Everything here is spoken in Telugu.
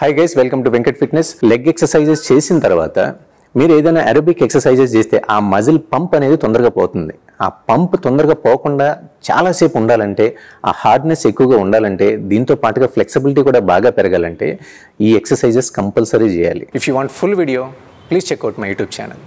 high guys welcome to Venkat fitness leg exercises చేసిన తర్వాత మీరు ఏదైనా అరబిక్ ఎక్సర్సైజెస్ చేస్తే ఆ మజిల్ పంప్ అనేది తొందరగా పోతుంది ఆ పంప్ తొందరగా పోకుండా చాలాసేపు ఉండాలంటే ఆ హార్డ్నెస్ ఎక్కువగా ఉండాలంటే దీంతో పాటుగా ఫ్లెక్సిబిలిటీ కూడా బాగా పెరగాలంటే ఈ ఎక్సర్సైజెస్ కంపల్సరీ చేయాలి if you want full video please check out my YouTube channel